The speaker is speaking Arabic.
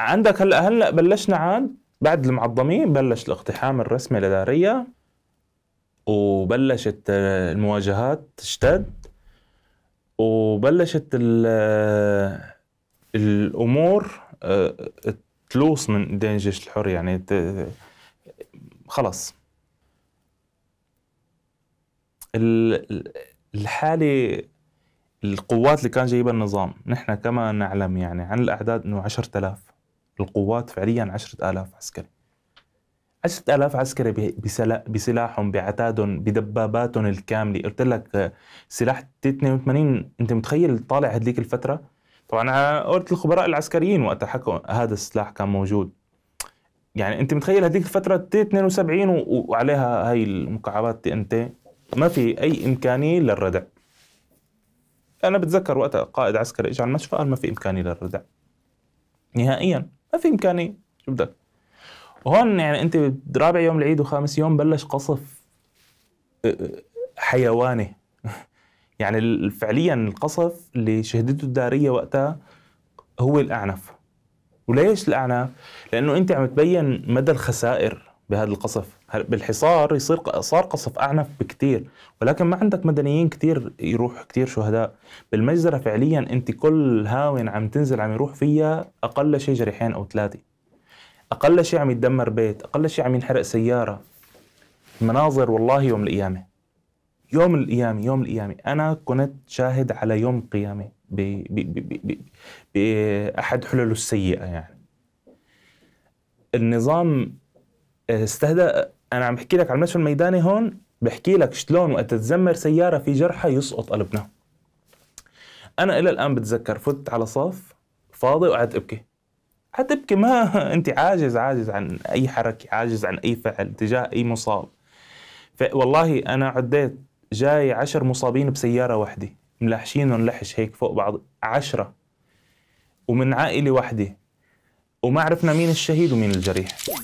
عندك هلا هلا بلشنا عاد بعد المعظمين بلش الاقتحام الرسمي الاداريه وبلشت آه، المواجهات تشتد وبلشت آه، الامور آه، تلوص من ايدين الجيش الحر يعني خلص الحالة القوات اللي كان جايبها النظام نحن كما نعلم يعني عن الأعداد أنه 10000 القوات فعليا عشرة آلاف عسكري عشرة آلاف عسكري بسلاحهم بعتادهم بدباباتهم الكاملة قلت لك آه، سلاح تي 82 أنت متخيل طالع هذيك الفترة طبعا آه، قلت الخبراء العسكريين وقتها حكوا هذا السلاح كان موجود يعني انت متخيل هذيك الفتره تي 72 وعليها هاي المكعبات تي ان تي ما في اي امكانيه للردع انا بتذكر وقتها قائد عسكري اجى على المشفى قال ما في امكانيه للردع نهائيا ما في امكانيه شو بدك وهون يعني انت رابع يوم العيد وخامس يوم بلش قصف آه، حيواني يعني فعليا القصف اللي شهدته الداريه وقتها هو الاعنف وليش الاعنف؟ لانه انت عم تبين مدى الخسائر بهذا القصف بالحصار يصير صار قصف أعنف بكثير ولكن ما عندك مدنيين كثير يروح كثير شهداء بالمجزرة فعليا أنت كل هاون عم تنزل عم يروح فيها أقل شيء جريحين أو ثلاثة أقل شيء عم يتدمر بيت أقل شيء عم ينحرق سيارة مناظر والله يوم القيامة يوم القيامة يوم القيامة أنا كنت شاهد على يوم القيامة بأحد حلله السيئة يعني النظام آه، استهدى انا عم بحكي لك على المشفى الميداني هون بحكي لك شلون وقت تزمر سياره في جرحى يسقط قلبنا انا الى الان بتذكر فت على صف فاضي وقعدت ابكي قعدت ابكي ما انت عاجز عاجز عن اي حركه عاجز عن اي فعل تجاه اي مصاب والله انا عديت جاي عشر مصابين بسياره وحده ملحشينهم لحش هيك فوق بعض عشرة ومن عائله وحده وما عرفنا مين الشهيد ومين الجريح